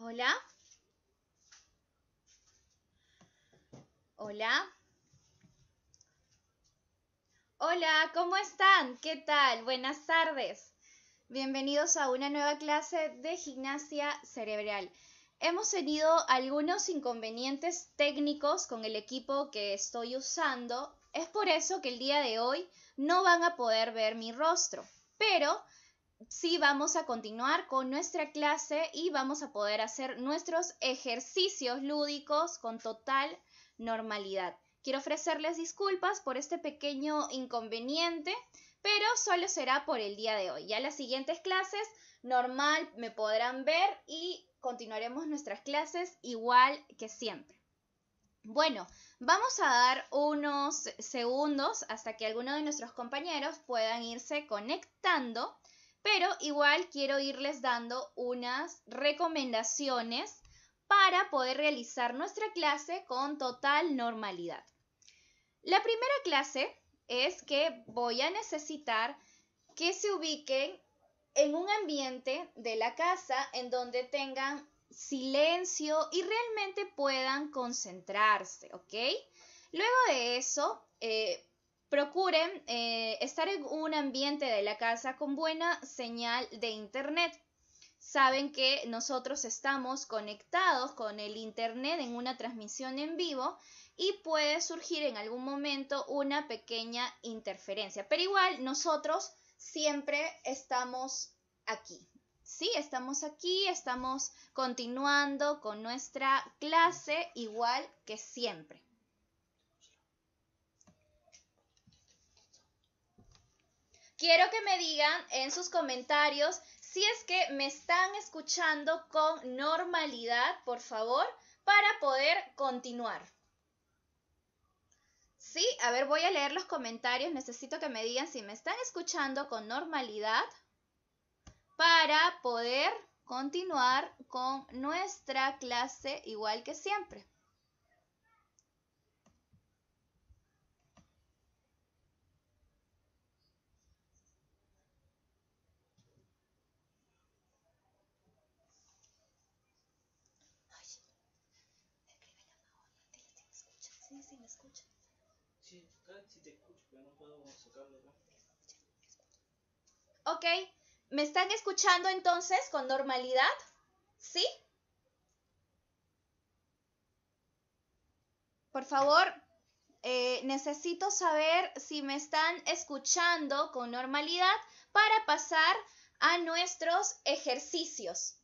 Hola. Hola. Hola, ¿cómo están? ¿Qué tal? Buenas tardes. Bienvenidos a una nueva clase de gimnasia cerebral. Hemos tenido algunos inconvenientes técnicos con el equipo que estoy usando. Es por eso que el día de hoy no van a poder ver mi rostro. Pero sí vamos a continuar con nuestra clase y vamos a poder hacer nuestros ejercicios lúdicos con total normalidad. Quiero ofrecerles disculpas por este pequeño inconveniente, pero solo será por el día de hoy. Ya las siguientes clases normal me podrán ver y continuaremos nuestras clases igual que siempre. Bueno, vamos a dar unos segundos hasta que alguno de nuestros compañeros puedan irse conectando pero igual quiero irles dando unas recomendaciones para poder realizar nuestra clase con total normalidad. La primera clase es que voy a necesitar que se ubiquen en un ambiente de la casa en donde tengan silencio y realmente puedan concentrarse, ¿ok? Luego de eso, eh, Procuren eh, estar en un ambiente de la casa con buena señal de Internet. Saben que nosotros estamos conectados con el Internet en una transmisión en vivo y puede surgir en algún momento una pequeña interferencia. Pero igual nosotros siempre estamos aquí. Sí, estamos aquí, estamos continuando con nuestra clase igual que siempre. Quiero que me digan en sus comentarios si es que me están escuchando con normalidad, por favor, para poder continuar. Sí, a ver, voy a leer los comentarios. Necesito que me digan si me están escuchando con normalidad para poder continuar con nuestra clase igual que siempre. ¿Ok? ¿Me están escuchando entonces con normalidad? ¿Sí? Por favor, eh, necesito saber si me están escuchando con normalidad para pasar a nuestros ejercicios.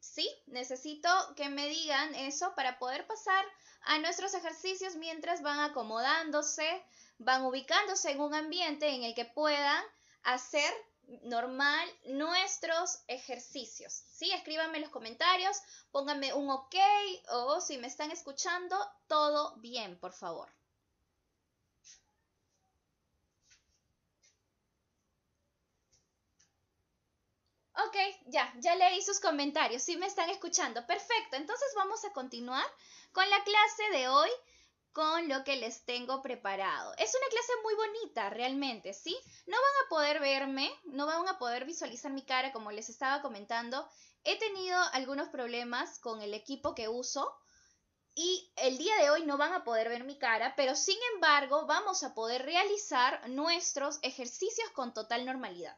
¿Sí? Necesito que me digan eso para poder pasar a nuestros ejercicios mientras van acomodándose, van ubicándose en un ambiente en el que puedan hacer normal nuestros ejercicios. ¿sí? Escríbanme en los comentarios, pónganme un ok o si me están escuchando, todo bien, por favor. Ok, ya, ya leí sus comentarios, si me están escuchando. Perfecto, entonces vamos a continuar con la clase de hoy con lo que les tengo preparado. Es una clase muy bonita, realmente, ¿sí? No van a poder verme, no van a poder visualizar mi cara, como les estaba comentando. He tenido algunos problemas con el equipo que uso y el día de hoy no van a poder ver mi cara, pero sin embargo vamos a poder realizar nuestros ejercicios con total normalidad.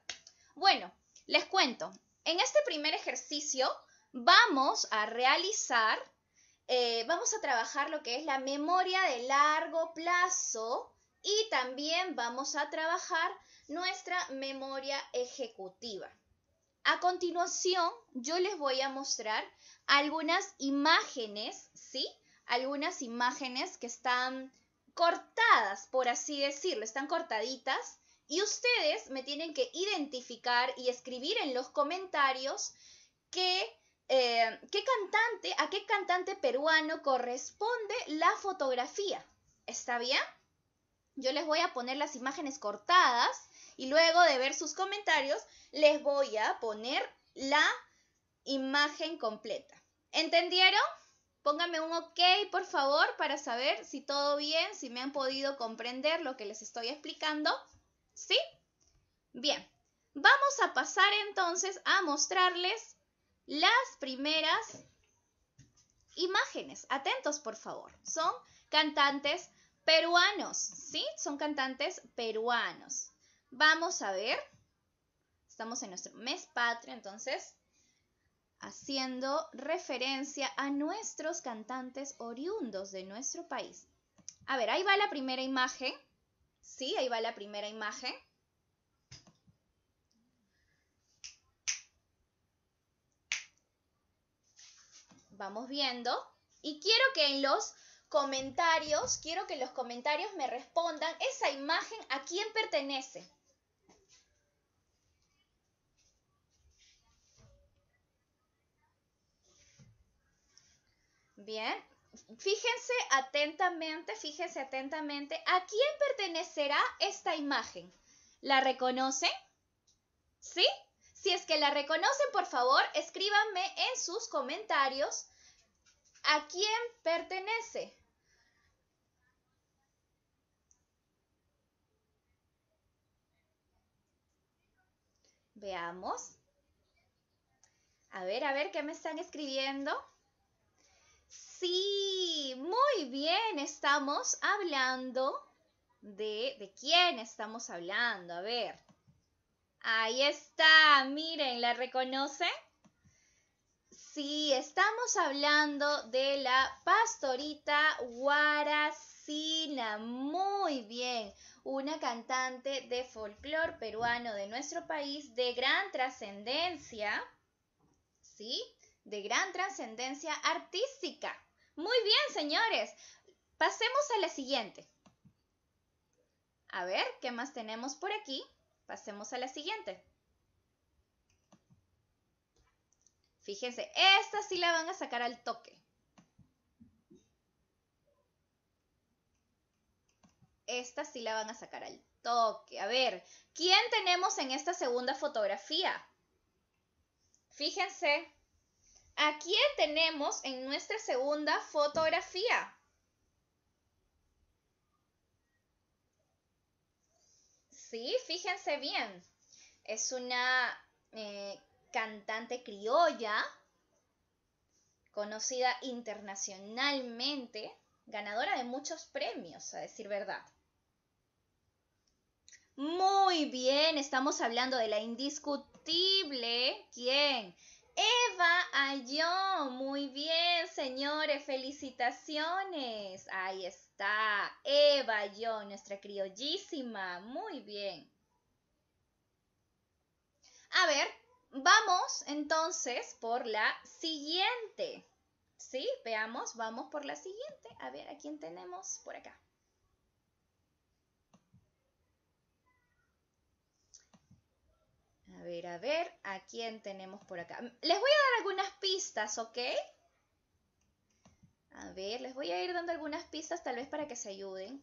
Bueno, les cuento, en este primer ejercicio vamos a realizar eh, vamos a trabajar lo que es la memoria de largo plazo y también vamos a trabajar nuestra memoria ejecutiva. A continuación, yo les voy a mostrar algunas imágenes, ¿sí? Algunas imágenes que están cortadas, por así decirlo, están cortaditas. Y ustedes me tienen que identificar y escribir en los comentarios que... Eh, ¿qué cantante, a qué cantante peruano corresponde la fotografía? ¿Está bien? Yo les voy a poner las imágenes cortadas y luego de ver sus comentarios les voy a poner la imagen completa. ¿Entendieron? Pónganme un ok, por favor, para saber si todo bien, si me han podido comprender lo que les estoy explicando. ¿Sí? Bien. Vamos a pasar entonces a mostrarles las primeras imágenes. Atentos, por favor. Son cantantes peruanos, ¿sí? Son cantantes peruanos. Vamos a ver. Estamos en nuestro mes patrio, entonces, haciendo referencia a nuestros cantantes oriundos de nuestro país. A ver, ahí va la primera imagen. Sí, ahí va la primera imagen. vamos viendo. Y quiero que en los comentarios, quiero que en los comentarios me respondan esa imagen a quién pertenece. Bien, fíjense atentamente, fíjense atentamente a quién pertenecerá esta imagen. ¿La reconocen? ¿Sí? Si es que la reconocen, por favor, escríbanme en sus comentarios a quién pertenece. Veamos. A ver, a ver, ¿qué me están escribiendo? Sí, muy bien, estamos hablando de... ¿De quién estamos hablando? A ver. Ahí está, miren, ¿la reconoce? Sí, estamos hablando de la pastorita Guaracina. Muy bien, una cantante de folclore peruano de nuestro país de gran trascendencia, ¿sí? De gran trascendencia artística. Muy bien, señores. Pasemos a la siguiente. A ver, ¿qué más tenemos por aquí? Pasemos a la siguiente. Fíjense, esta sí la van a sacar al toque. Esta sí la van a sacar al toque. A ver, ¿quién tenemos en esta segunda fotografía? Fíjense, ¿a quién tenemos en nuestra segunda fotografía? Sí, fíjense bien. Es una eh, cantante criolla, conocida internacionalmente, ganadora de muchos premios, a decir verdad. Muy bien, estamos hablando de la indiscutible. ¿Quién? Eva Ayón, muy bien, señores, felicitaciones. Ahí está, Eva Ayón, nuestra criollísima, muy bien. A ver, vamos entonces por la siguiente. Sí, veamos, vamos por la siguiente. A ver, ¿a quién tenemos por acá? ver, a ver, ¿a quién tenemos por acá? Mm, les voy a dar algunas pistas, ¿ok? A ver, les voy a ir dando algunas pistas tal vez para que se ayuden.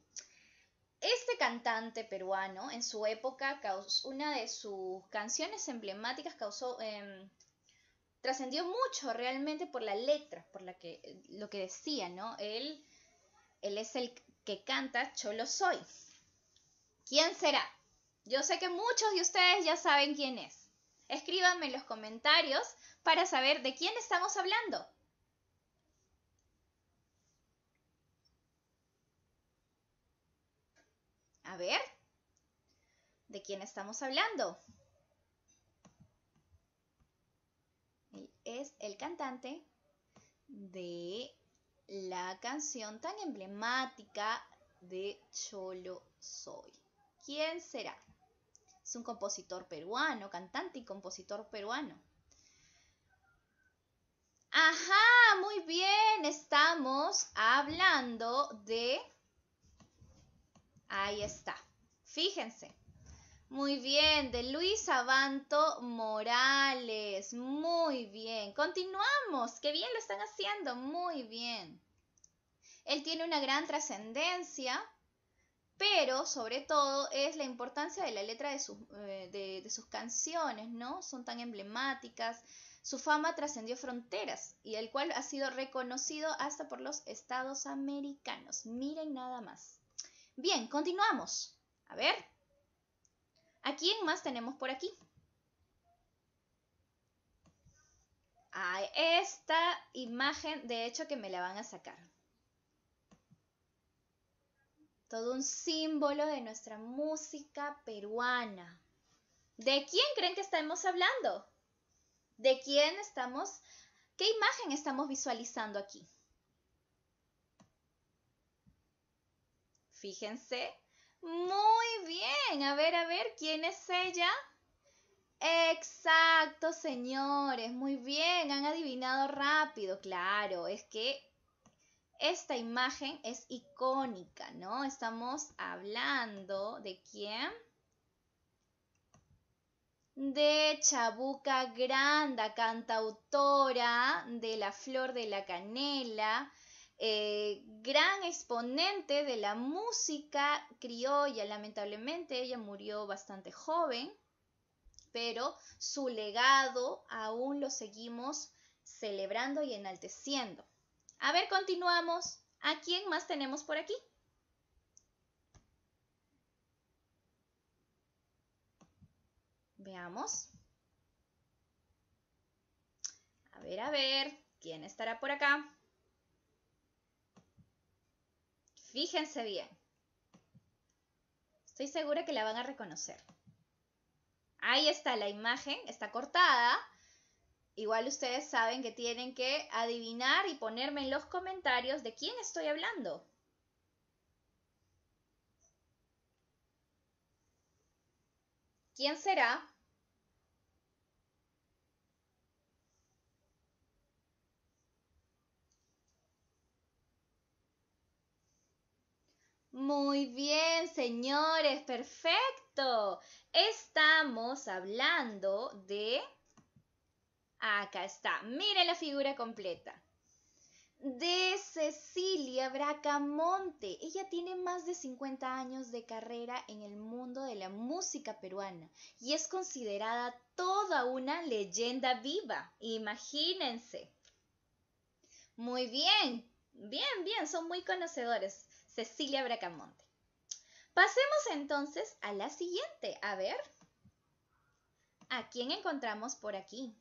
Este cantante peruano en su época, una de sus canciones emblemáticas causó, em, trascendió mucho realmente por la letra, por la que, lo que decía, ¿no? Él, él es el que canta Cholo Soy. ¿Quién será? Yo sé que muchos de ustedes ya saben quién es. Escríbanme en los comentarios para saber de quién estamos hablando. A ver, ¿de quién estamos hablando? Es el cantante de la canción tan emblemática de Cholo Soy. ¿Quién será? Es un compositor peruano, cantante y compositor peruano. Ajá, muy bien, estamos hablando de... Ahí está, fíjense. Muy bien, de Luis Abanto Morales. Muy bien, continuamos. Qué bien lo están haciendo, muy bien. Él tiene una gran trascendencia pero sobre todo es la importancia de la letra eh, de sus, canciones, ¿no? Son tan emblemáticas. Su fama trascendió fronteras y el cual ha sido reconocido hasta por los estados americanos. Miren nada más. Bien, continuamos. A ver. ¿A quién más tenemos por aquí? A esta imagen, de hecho, que me la van a sacar todo un símbolo de nuestra música peruana. ¿De quién creen que estamos hablando? ¿De quién estamos? ¿Qué imagen estamos visualizando aquí? Fíjense. Muy bien. A ver, a ver, ¿quién es ella? Exacto, señores. Muy bien. Han adivinado rápido. Claro, es que esta imagen es icónica, ¿no? Estamos hablando de quién? De Chabuca Granda, cantautora de La Flor de la Canela, eh, gran exponente de la música criolla. Lamentablemente ella murió bastante joven, pero su legado aún lo seguimos celebrando y enalteciendo. A ver, continuamos. ¿A quién más tenemos por aquí? Veamos. A ver, a ver, ¿quién estará por acá? Fíjense bien. Estoy segura que la van a reconocer. Ahí está la imagen, está cortada, Igual ustedes saben que tienen que adivinar y ponerme en los comentarios de quién estoy hablando. ¿Quién será? Muy bien, señores, perfecto. Estamos hablando de Acá está. mire la figura completa. De Cecilia Bracamonte. Ella tiene más de 50 años de carrera en el mundo de la música peruana y es considerada toda una leyenda viva. Imagínense. Muy bien. Bien, bien. Son muy conocedores. Cecilia Bracamonte. Pasemos entonces a la siguiente. A ver. ¿A quién encontramos por aquí?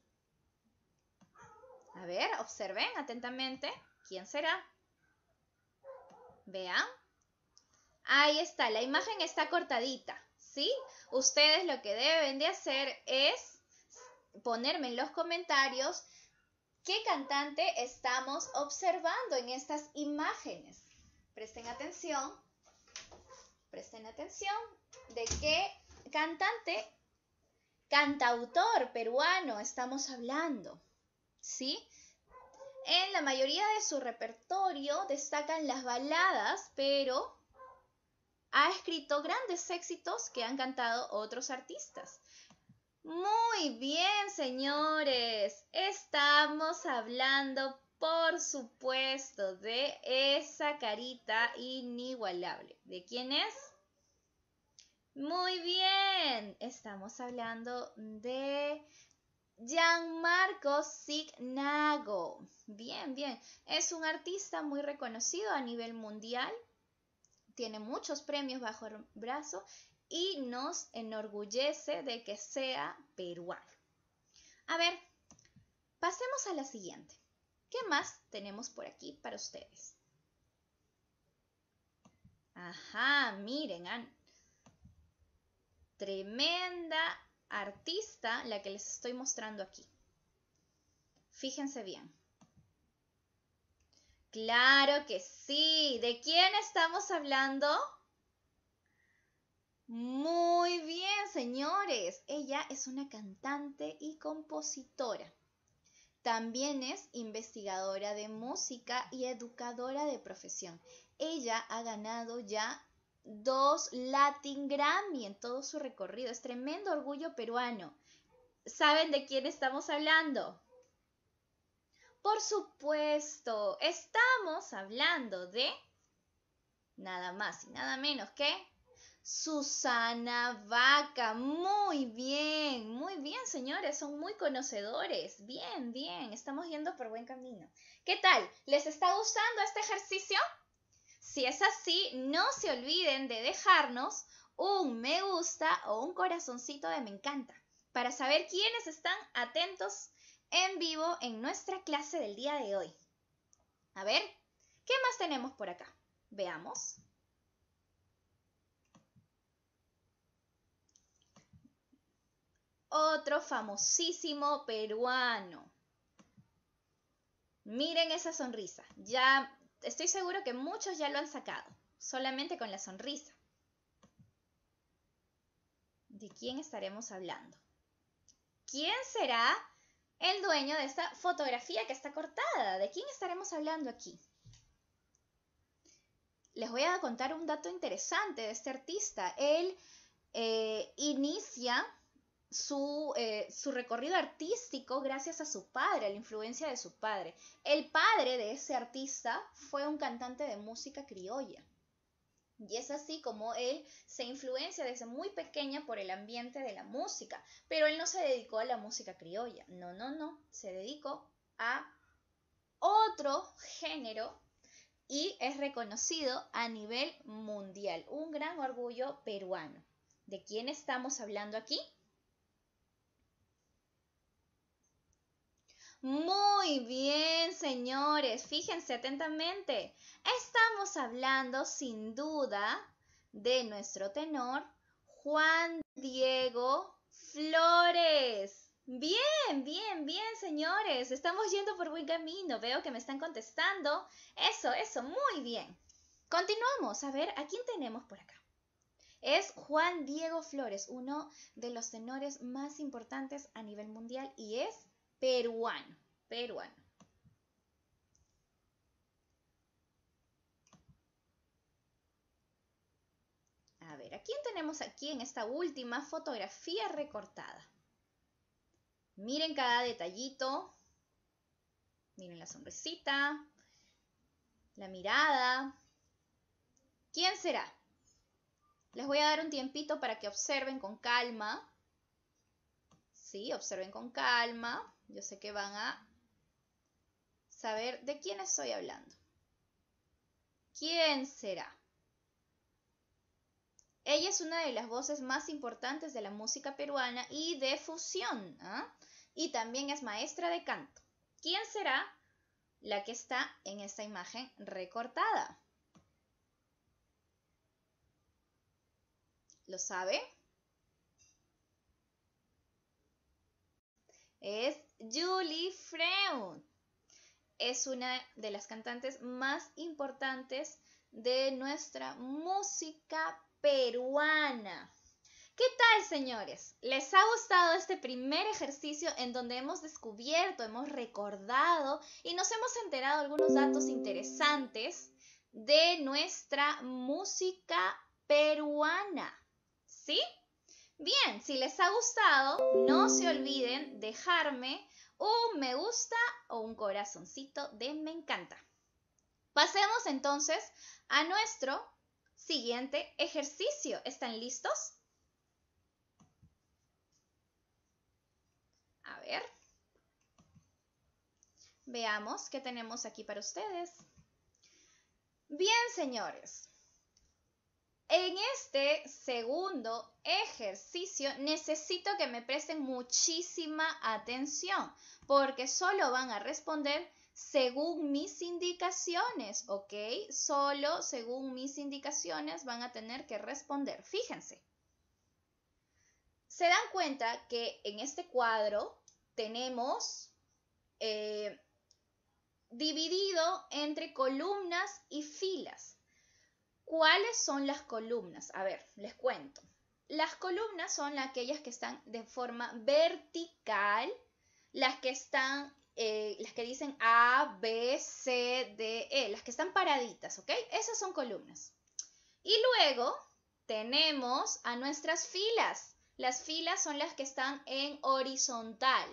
A ver, observen atentamente. ¿Quién será? Vean. Ahí está, la imagen está cortadita, ¿sí? Ustedes lo que deben de hacer es ponerme en los comentarios qué cantante estamos observando en estas imágenes. Presten atención, presten atención de qué cantante, cantautor peruano estamos hablando. ¿sí? En la mayoría de su repertorio destacan las baladas, pero ha escrito grandes éxitos que han cantado otros artistas. Muy bien, señores. Estamos hablando, por supuesto, de esa carita inigualable. ¿De quién es? Muy bien. Estamos hablando de Gianmarco Signago. Bien, bien. Es un artista muy reconocido a nivel mundial. Tiene muchos premios bajo el brazo y nos enorgullece de que sea peruano. A ver, pasemos a la siguiente. ¿Qué más tenemos por aquí para ustedes? Ajá, miren, tremenda artista la que les estoy mostrando aquí. Fíjense bien. Claro que sí. ¿De quién estamos hablando? Muy bien, señores. Ella es una cantante y compositora. También es investigadora de música y educadora de profesión. Ella ha ganado ya dos Latin Grammy en todo su recorrido. Es tremendo orgullo peruano. ¿Saben de quién estamos hablando? Por supuesto, estamos hablando de nada más y nada menos que Susana Vaca. Muy bien, muy bien, señores, son muy conocedores. Bien, bien, estamos yendo por buen camino. ¿Qué tal? ¿Les está gustando este ejercicio? Si es así, no se olviden de dejarnos un me gusta o un corazoncito de me encanta para saber quiénes están atentos en vivo en nuestra clase del día de hoy. A ver, ¿qué más tenemos por acá? Veamos. Otro famosísimo peruano. Miren esa sonrisa. Ya estoy seguro que muchos ya lo han sacado, solamente con la sonrisa. ¿De quién estaremos hablando? ¿Quién será el dueño de esta fotografía que está cortada? ¿De quién estaremos hablando aquí? Les voy a contar un dato interesante de este artista. Él eh, inicia eh, su, recorrido artístico gracias a su padre, a la influencia de su padre. El padre de ese artista fue un cantante de música criolla. Y es así como él se influencia desde muy pequeña por el ambiente de la música. Pero él no se dedicó a la música criolla. No, no, no. Se dedicó a otro género y es reconocido a nivel mundial. Un gran orgullo peruano. ¿De quién estamos hablando aquí? Muy bien, señores, fíjense atentamente. Estamos hablando sin duda de nuestro tenor Juan Diego Flores. Bien, bien, bien, señores. Estamos yendo por buen camino. Veo que me están contestando. Eso, eso, muy bien. Continuamos. A ver, ¿a quién tenemos por acá? Es Juan Diego Flores, uno de los tenores más importantes a nivel mundial y es peruano, peruano. A ver, ¿a quién tenemos aquí en esta última fotografía recortada? Miren cada detallito. Miren la sonrisita, la mirada. ¿Quién será? Les voy a dar un tiempito para que observen con calma. Sí, observen con calma. Yo sé que van a saber de quién estoy hablando. ¿Quién será? Ella es una de las voces más importantes de la música peruana y de fusión, ¿ah? y también es maestra de canto. ¿Quién será la que está en esta imagen recortada? ¿Lo sabe? Es Julie Freund es una de las cantantes más importantes de nuestra música peruana. ¿Qué tal, señores? ¿Les ha gustado este primer ejercicio en donde hemos descubierto, hemos recordado y nos hemos enterado algunos datos interesantes de nuestra música peruana? ¿Sí? Bien, si les ha gustado, no se olviden dejarme un me gusta o un corazoncito de me encanta. Pasemos entonces a nuestro siguiente ejercicio. ¿Están listos? A ver. Veamos qué tenemos aquí para ustedes. Bien, señores. En este segundo ejercicio necesito que me presten muchísima atención porque solo van a responder según mis indicaciones, ¿ok? Solo según mis indicaciones van a tener que responder. Fíjense. Se dan cuenta que en este cuadro tenemos eh, dividido entre columnas y filas. ¿Cuáles son las columnas? A ver, les cuento. Las columnas son aquellas que están de forma vertical, las que están, eh, las que dicen A, B, C, D, E, las que están paraditas, ¿ok? Esas son columnas. Y luego tenemos a nuestras filas. Las filas son las que están en horizontal.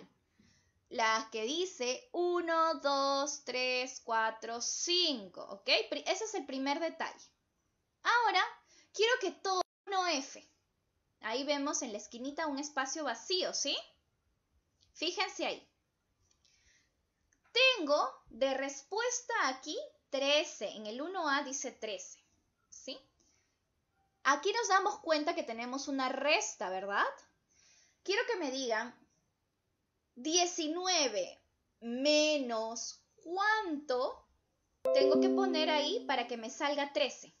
Las que dice 1, 2, 3, 4, 5, ¿ok? Ese es el primer detalle. Ahora quiero que todo 1F. Ahí vemos en la esquinita un espacio vacío, ¿sí? Fíjense ahí. Tengo de respuesta aquí 13. En el 1A dice 13, ¿sí? Aquí nos damos cuenta que tenemos una resta, ¿verdad? Quiero que me digan 19 menos cuánto tengo que poner ahí para que me salga 13.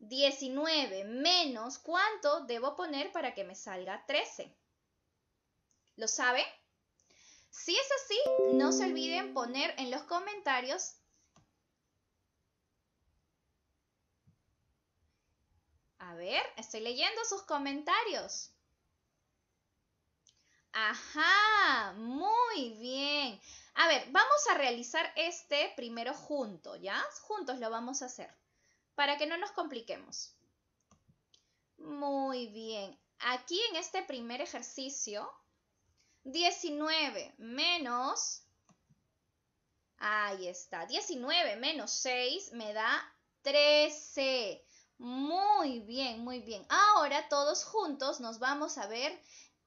19 menos cuánto debo poner para que me salga 13. ¿Lo sabe? Si es así, no se olviden poner en los comentarios A ver, estoy leyendo sus comentarios. Ajá, muy bien. A ver, vamos a realizar este primero junto, ¿ya? Juntos lo vamos a hacer para que no nos compliquemos. Muy bien. Aquí en este primer ejercicio, 19 menos... Ahí está. 19 menos 6 me da 13. Muy bien, muy bien. Ahora todos juntos nos vamos a ver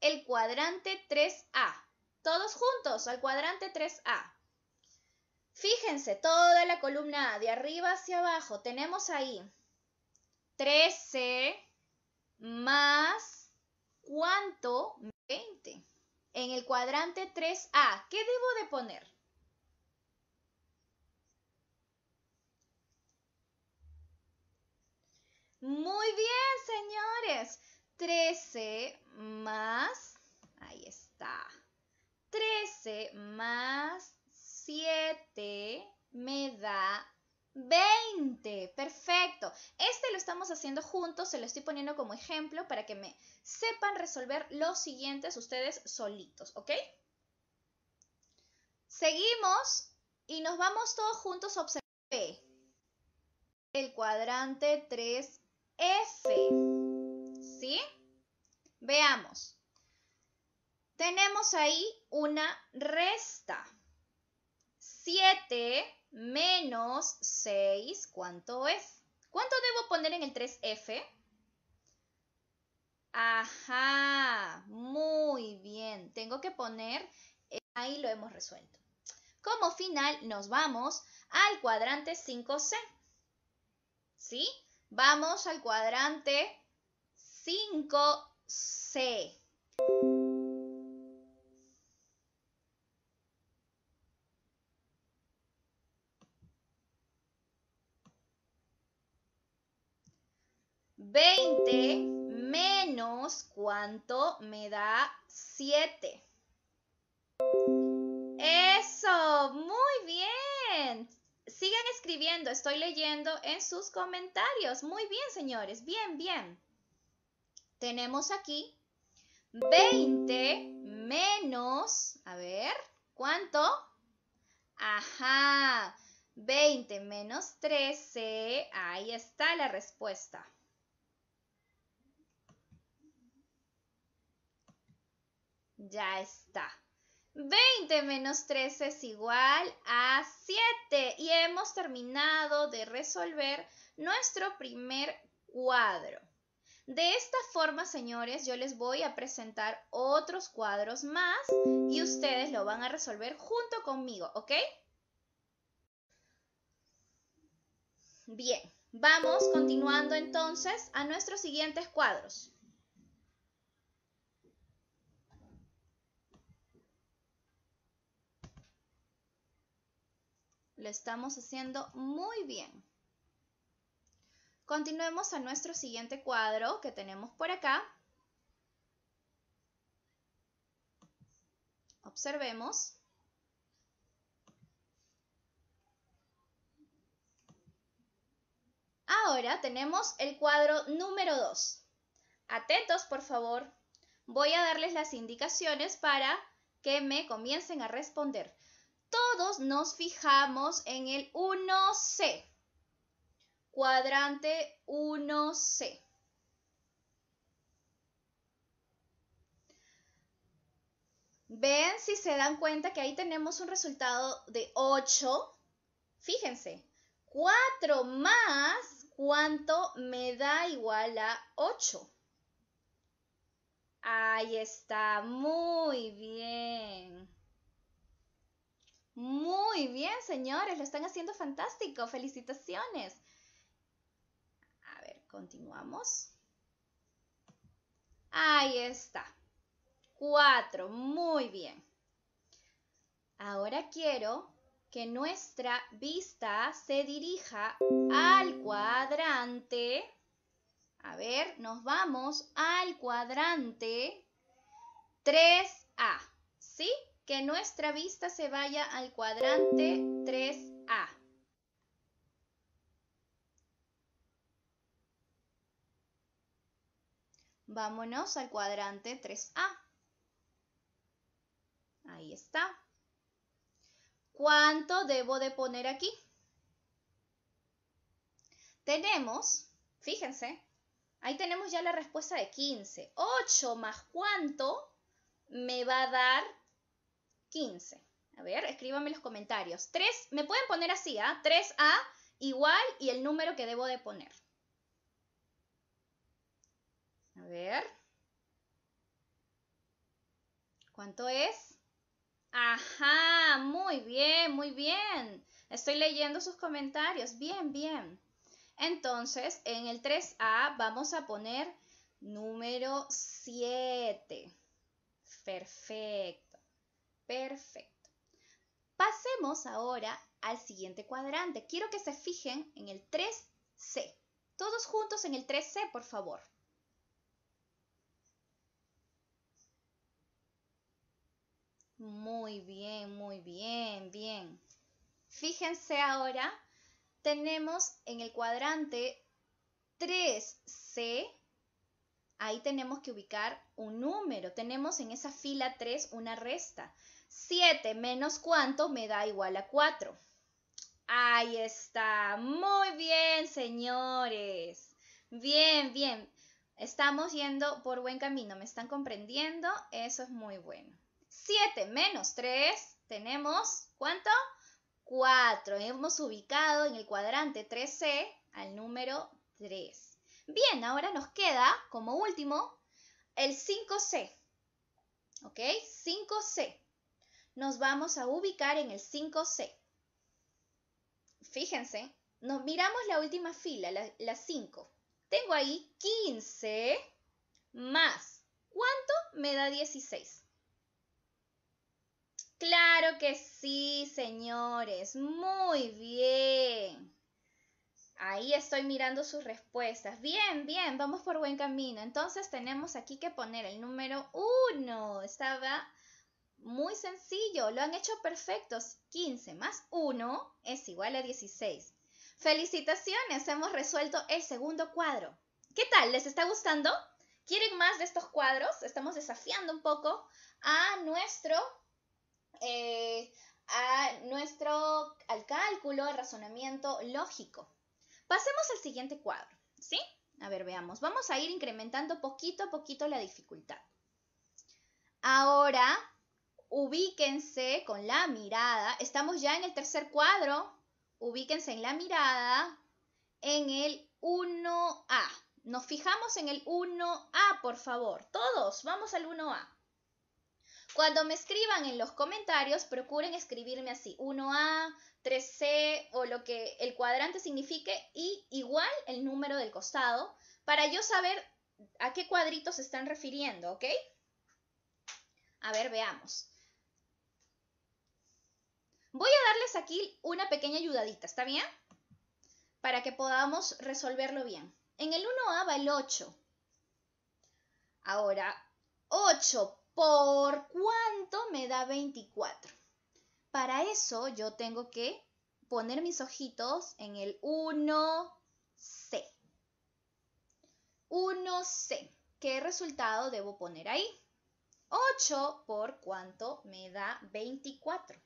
el cuadrante 3A. Todos juntos al cuadrante 3A. Fíjense, toda la columna A, de arriba hacia abajo, tenemos ahí 13 más cuánto 20. En el cuadrante 3A, ¿qué debo de poner? Muy bien, señores. 13 más, ahí está. 13 más 7 me da 20. Perfecto. Este lo estamos haciendo juntos, se lo estoy poniendo como ejemplo para que me sepan resolver los siguientes ustedes solitos, ¿ok? Seguimos y nos vamos todos juntos a observar el cuadrante 3F. ¿Sí? Veamos. Tenemos ahí una resta. 7 menos 6, ¿cuánto es? ¿Cuánto debo poner en el 3F? Ajá, muy bien. Tengo que poner, eh, ahí lo hemos resuelto. Como final nos vamos al cuadrante 5C. ¿Sí? Vamos al cuadrante 5C. 20 menos cuánto me da 7. Eso, muy bien. Sigan escribiendo, estoy leyendo en sus comentarios. Muy bien, señores, bien, bien. Tenemos aquí 20 menos, a ver, ¿cuánto? Ajá, 20 menos 13, ahí está la respuesta. Ya está. 20 menos 3 es igual a 7 y hemos terminado de resolver nuestro primer cuadro. De esta forma, señores, yo les voy a presentar otros cuadros más y ustedes lo van a resolver junto conmigo, ¿ok? Bien, vamos continuando entonces a nuestros siguientes cuadros. Lo estamos haciendo muy bien. Continuemos a nuestro siguiente cuadro que tenemos por acá. Observemos. Ahora tenemos el cuadro número 2. Atentos, por favor. Voy a darles las indicaciones para que me comiencen a responder todos nos fijamos en el 1C, cuadrante 1C. Ven si se dan cuenta que ahí tenemos un resultado de 8. Fíjense, 4 más cuánto me da igual a 8. Ahí está, muy bien. Muy bien, señores, lo están haciendo fantástico. Felicitaciones. A ver, continuamos. Ahí está. Cuatro, muy bien. Ahora quiero que nuestra vista se dirija al cuadrante. A ver, nos vamos al cuadrante 3A, ¿sí? que nuestra vista se vaya al cuadrante 3A. Vámonos al cuadrante 3A. Ahí está. ¿Cuánto debo de poner aquí? Tenemos, fíjense, ahí tenemos ya la respuesta de 15. 8 más cuánto me va a dar 15. A ver, escríbanme los comentarios. 3, me pueden poner así, ah ¿eh? 3A igual y el número que debo de poner. A ver. ¿Cuánto es? Ajá, muy bien, muy bien. Estoy leyendo sus comentarios. Bien, bien. Entonces, en el 3A vamos a poner número 7. Perfecto. Perfecto. Pasemos ahora al siguiente cuadrante. Quiero que se fijen en el 3C. Todos juntos en el 3C, por favor. Muy bien, muy bien, bien. Fíjense ahora, tenemos en el cuadrante 3C, ahí tenemos que ubicar un número. Tenemos en esa fila 3 una resta. 7 menos cuánto me da igual a 4. Ahí está. Muy bien, señores. Bien, bien. Estamos yendo por buen camino. ¿Me están comprendiendo? Eso es muy bueno. 7 menos 3 tenemos ¿cuánto? 4. Hemos ubicado en el cuadrante 3C al número 3. Bien, ahora nos queda como último el 5C. ¿Ok? 5C nos vamos a ubicar en el 5C. Fíjense, nos miramos la última fila, la, 5. Tengo ahí 15 más. ¿Cuánto me da 16? Claro que sí, señores. Muy bien. Ahí estoy mirando sus respuestas. Bien, bien, vamos por buen camino. Entonces tenemos aquí que poner el número 1. Estaba muy sencillo, lo han hecho perfectos. 15 más 1 es igual a 16. Felicitaciones, hemos resuelto el segundo cuadro. ¿Qué tal? ¿Les está gustando? ¿Quieren más de estos cuadros? Estamos desafiando un poco a nuestro, eh, a nuestro al cálculo, al razonamiento lógico. Pasemos al siguiente cuadro, ¿sí? A ver, veamos. Vamos a ir incrementando poquito a poquito la dificultad. Ahora ubíquense con la mirada, estamos ya en el tercer cuadro, ubíquense en la mirada en el 1A. Nos fijamos en el 1A, por favor. Todos, vamos al 1A. Cuando me escriban en los comentarios, procuren escribirme así, 1A, 3C o lo que el cuadrante signifique y igual el número del costado para yo saber a qué cuadritos se están refiriendo, ¿ok? A ver, veamos. Voy a darles aquí una pequeña ayudadita, ¿está bien? Para que podamos resolverlo bien. En el 1A va el 8. Ahora, 8 por cuánto me da 24. Para eso yo tengo que poner mis ojitos en el 1C. 1C. ¿Qué resultado debo poner ahí? 8 por cuánto me da 24.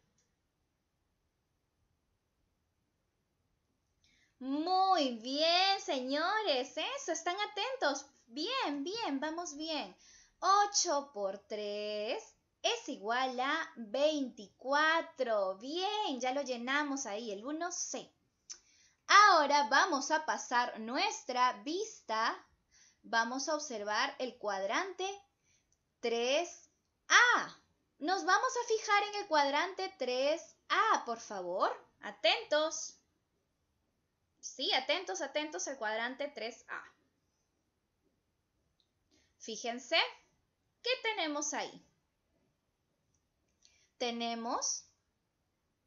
Muy bien, señores. Eso, están atentos. Bien, bien, vamos bien. 8 por 3 es igual a 24. Bien, ya lo llenamos ahí, el 1C. Ahora vamos a pasar nuestra vista. Vamos a observar el cuadrante 3A. Nos vamos a fijar en el cuadrante 3A, por favor. Atentos. Sí, atentos, atentos al cuadrante 3A. Fíjense, ¿qué tenemos ahí? Tenemos,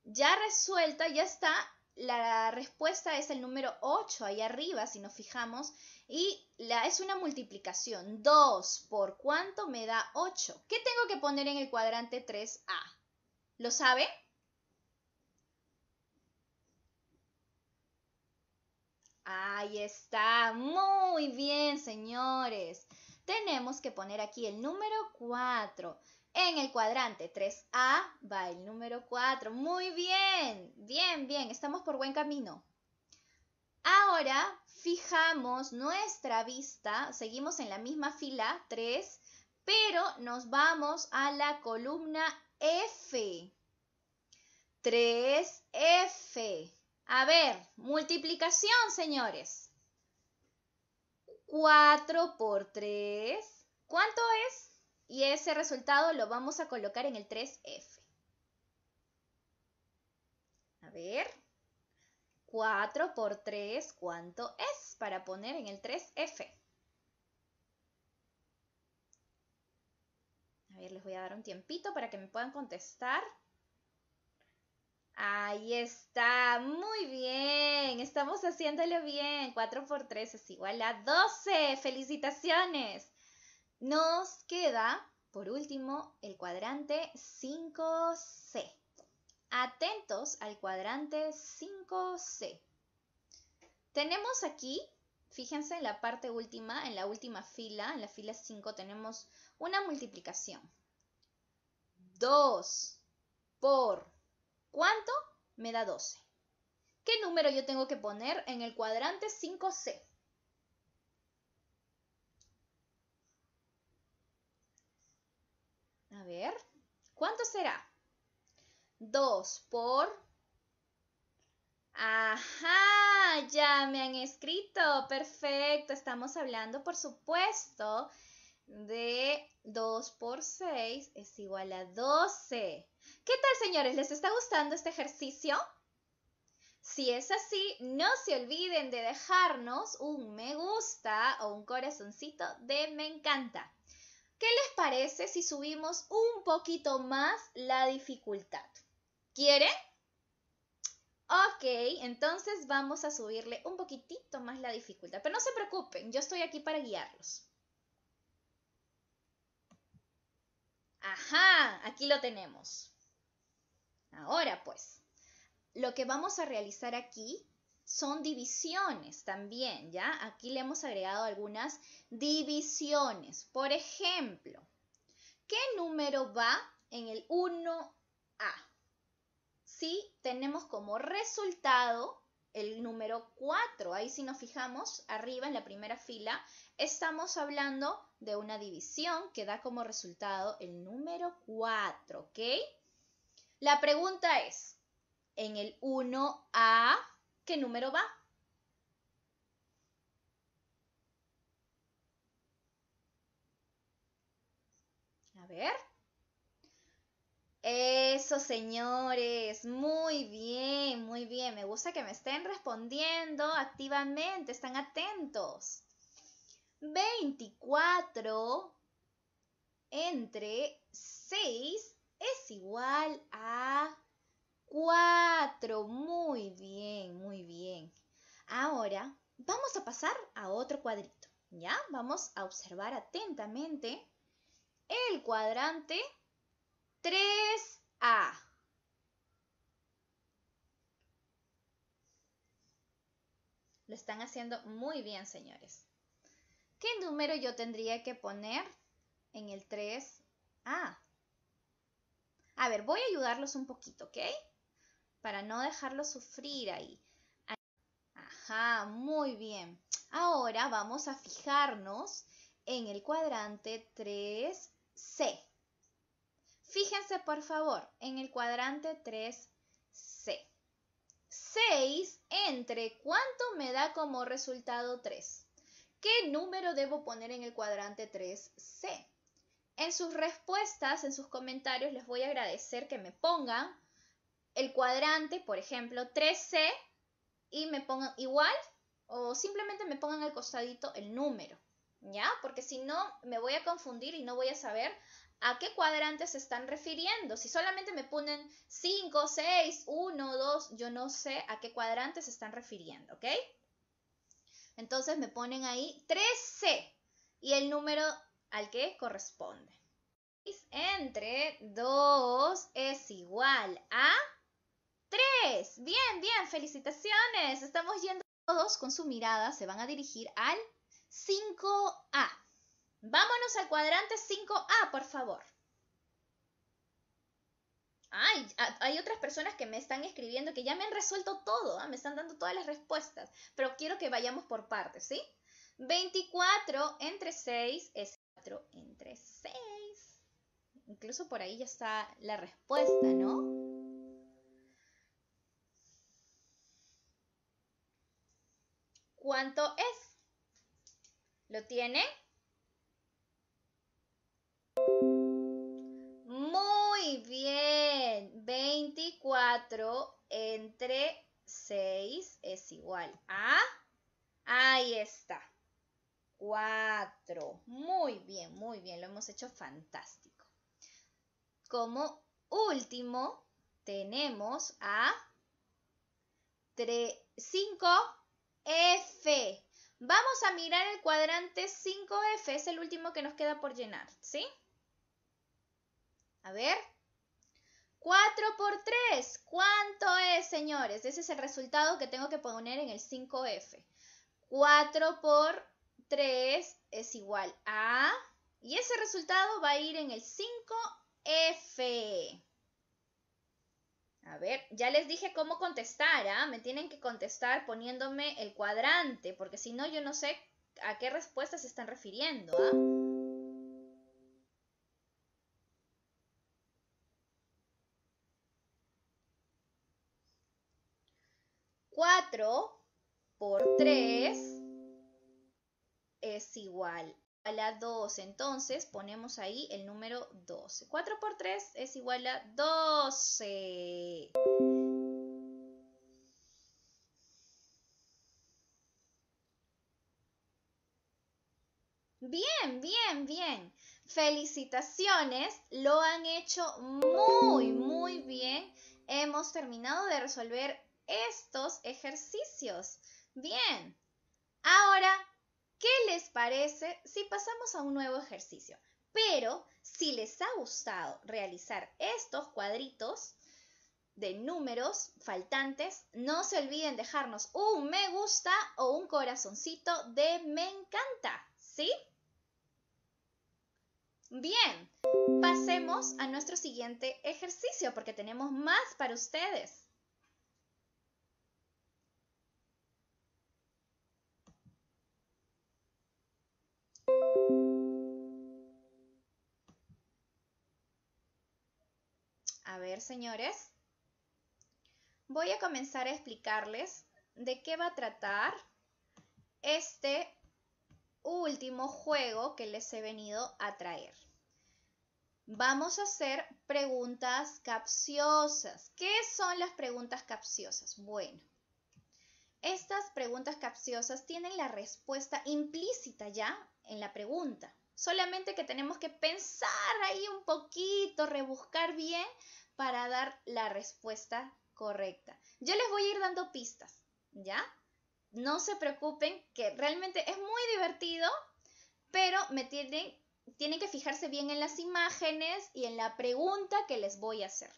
ya resuelta, ya está, la respuesta es el número 8 ahí arriba, si nos fijamos, y la, es una multiplicación. 2 por cuánto me da 8. ¿Qué tengo que poner en el cuadrante 3A? ¿Lo sabe? Ahí está. Muy bien, señores. Tenemos que poner aquí el número 4. En el cuadrante 3A va el número 4. Muy bien. Bien, bien. Estamos por buen camino. Ahora fijamos nuestra vista. Seguimos en la misma fila 3, pero nos vamos a la columna F. 3F. A ver, multiplicación, señores. 4 por 3. ¿Cuánto es? Y ese resultado lo vamos a colocar en el 3F. A ver. 4 por 3, ¿cuánto es? Para poner en el 3F. A ver, les voy a dar un tiempito para que me puedan contestar. Ahí está, muy bien, estamos haciéndolo bien. 4 por 3 es igual a 12, felicitaciones. Nos queda, por último, el cuadrante 5C. Atentos al cuadrante 5C. Tenemos aquí, fíjense en la parte última, en la última fila, en la fila 5 tenemos una multiplicación. 2 por ¿Cuánto? Me da 12. ¿Qué número yo tengo que poner en el cuadrante 5C? A ver, ¿cuánto será? 2 por... Ajá, ya me han escrito. Perfecto, estamos hablando, por supuesto, de 2 por 6 es igual a 12. ¿Qué tal, señores? ¿Les está gustando este ejercicio? Si es así, no se olviden de dejarnos un me gusta o un corazoncito de me encanta. ¿Qué les parece si subimos un poquito más la dificultad? ¿Quieren? Ok, entonces vamos a subirle un poquitito más la dificultad. Pero no se preocupen, yo estoy aquí para guiarlos. Ajá, aquí lo tenemos. Ahora pues, lo que vamos a realizar aquí son divisiones también, ¿ya? Aquí le hemos agregado algunas divisiones. Por ejemplo, ¿qué número va en el 1A? Sí, tenemos como resultado el número 4. Ahí si nos fijamos, arriba en la primera fila, estamos hablando de una división que da como resultado el número 4, ¿ok? La pregunta es, en el 1A, ¿qué número va? A ver. Eso, señores. Muy bien, muy bien. Me gusta que me estén respondiendo activamente. Están atentos. 24 entre 6 es igual a 4. Muy bien, muy bien. Ahora vamos a pasar a otro cuadrito. ¿Ya? Vamos a observar atentamente el cuadrante 3A. Lo están haciendo muy bien, señores. ¿Qué número yo tendría que poner en el 3A? A ver, voy a ayudarlos un poquito, ¿ok? Para no dejarlos sufrir ahí. Ajá, muy bien. Ahora vamos a fijarnos en el cuadrante 3C. Fíjense, por favor, en el cuadrante 3C. 6 entre cuánto me da como resultado 3. ¿Qué número debo poner en el cuadrante 3C? En sus respuestas, en sus comentarios, les voy a agradecer que me pongan el cuadrante, por ejemplo, 3C, y me pongan igual o simplemente me pongan al costadito el número, ¿ya? Porque si no, me voy a confundir y no voy a saber a qué cuadrante se están refiriendo. Si solamente me ponen 5, 6, 1, 2, yo no sé a qué cuadrante se están refiriendo, ¿ok? Entonces me ponen ahí 3C y el número al que corresponde. Entre 2 es igual a 3. Bien, bien, felicitaciones. Estamos yendo todos con su mirada, se van a dirigir al 5A. Vámonos al cuadrante 5A, por favor. Ay, hay otras personas que me están escribiendo que ya me han resuelto todo, ¿ah? me están dando todas las respuestas, pero quiero que vayamos por partes, ¿sí? 24 entre 6 es entre 6. Incluso por ahí ya está la respuesta, ¿no? ¿Cuánto es? ¿Lo tiene? Muy bien. 24 entre 6 es igual a... Ahí está. 4. Muy bien, muy bien, lo hemos hecho fantástico. Como último, tenemos a 5F. Vamos a mirar el cuadrante 5F, es el último que nos queda por llenar, ¿sí? A ver. 4 por 3, ¿cuánto es, señores? Ese es el resultado que tengo que poner en el 5F. 4 por 3 es igual a... Y ese resultado va a ir en el 5F. A ver, ya les dije cómo contestar, ¿ah? Me tienen que contestar poniéndome el cuadrante, porque si no yo no sé a qué respuesta se están refiriendo, ¿ah? por 3 igual a la 12. Entonces ponemos ahí el número 12. 4 por 3 es igual a 12. Bien, bien, bien. Felicitaciones, lo han hecho muy, muy bien. Hemos terminado de resolver estos ejercicios. Bien. Ahora ¿Qué les parece si pasamos a un nuevo ejercicio? Pero si les ha gustado realizar estos cuadritos de números faltantes, no se olviden dejarnos un me gusta o un corazoncito de me encanta, ¿sí? Bien, pasemos a nuestro siguiente ejercicio porque tenemos más para ustedes. A ver, señores, voy a comenzar a explicarles de qué va a tratar este último juego que les he venido a traer. Vamos a hacer preguntas capciosas. ¿Qué son las preguntas capciosas? Bueno, estas preguntas capciosas tienen la respuesta implícita ya en la pregunta. Solamente que tenemos que pensar ahí un poquito, rebuscar bien para dar la respuesta correcta. Yo les voy a ir dando pistas, ¿ya? No se preocupen, que realmente es muy divertido, pero tienen que fijarse bien en las imágenes y en la pregunta que les voy a hacer.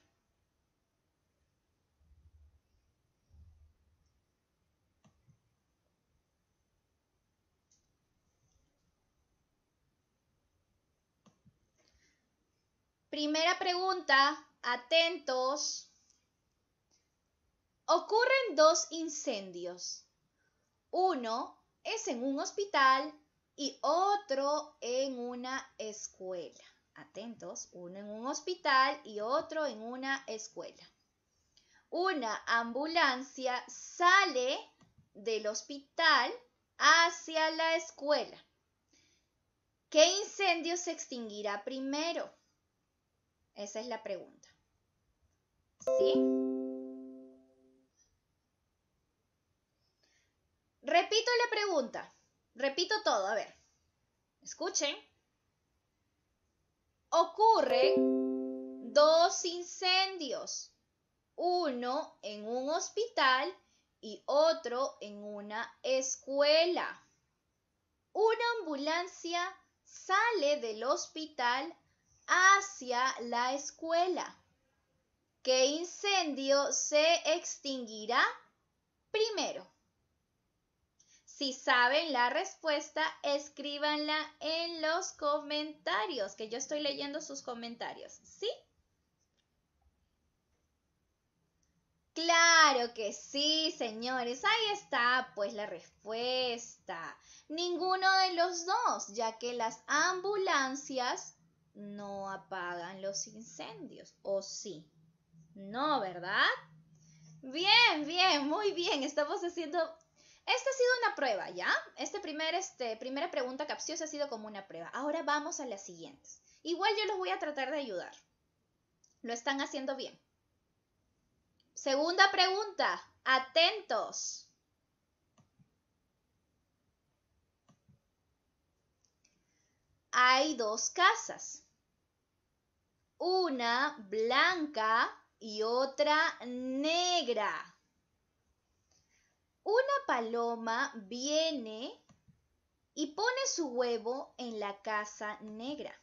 Primera pregunta, atentos, ocurren dos incendios. Uno es en un hospital y otro en una escuela. Atentos, uno en un hospital y otro en una escuela. Una ambulancia sale del hospital hacia la escuela. ¿Qué incendio se extinguirá primero? Esa es la pregunta. Repito la pregunta. Repito todo, a ver. Escuchen. Ocurren dos incendios. Uno en un hospital y otro en una escuela. Una ambulancia sale del hospital hacia la escuela. ¿Qué incendio se extinguirá primero? Si saben la respuesta, escríbanla en los comentarios, que yo estoy leyendo sus comentarios, ¿sí? Claro que sí, señores. Ahí está, pues, la respuesta. Ninguno de los dos, ya que las ambulancias no apagan los incendios, ¿o sí? No, ¿verdad? Bien, bien, muy bien. Estamos haciendo... Esta ha sido una prueba, ¿ya? Esta primer, este, primera pregunta capciosa ha sido como una prueba. Ahora vamos a las siguientes. Igual yo los voy a tratar de ayudar. Lo están haciendo bien. Segunda pregunta. Atentos. Hay dos casas. Una blanca y otra negra. Una paloma viene y pone su huevo en la casa negra.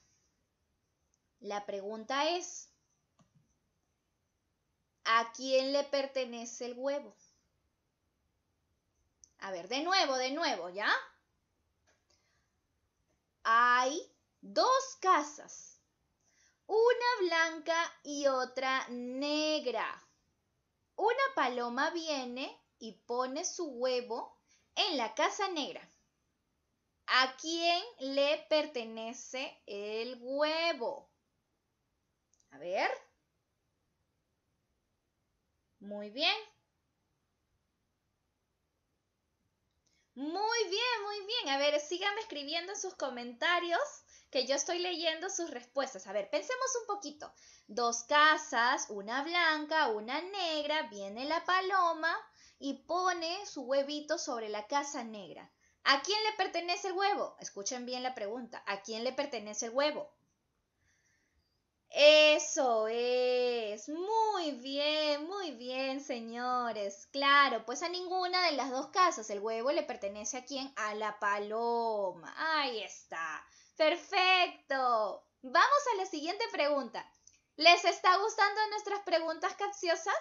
La pregunta es, ¿a quién le pertenece el huevo? A ver, de nuevo, de nuevo, ¿ya? Hay dos casas una blanca y otra negra. Una paloma viene y pone su huevo en la casa negra. ¿A quién le pertenece el huevo? A ver. Muy bien. Muy bien, muy bien. A ver, síganme escribiendo en sus comentarios que yo estoy leyendo sus respuestas. A ver, pensemos un poquito. Dos casas, una blanca, una negra, viene la paloma y pone su huevito sobre la casa negra. ¿A quién le pertenece el huevo? Escuchen bien la pregunta. ¿A quién le pertenece el huevo? Eso es. Muy bien, muy bien, señores. Claro, pues a ninguna de las dos casas el huevo le pertenece a quién? A la paloma. Ahí está. Perfecto. Vamos a la siguiente pregunta. ¿Les está gustando nuestras preguntas capciosas?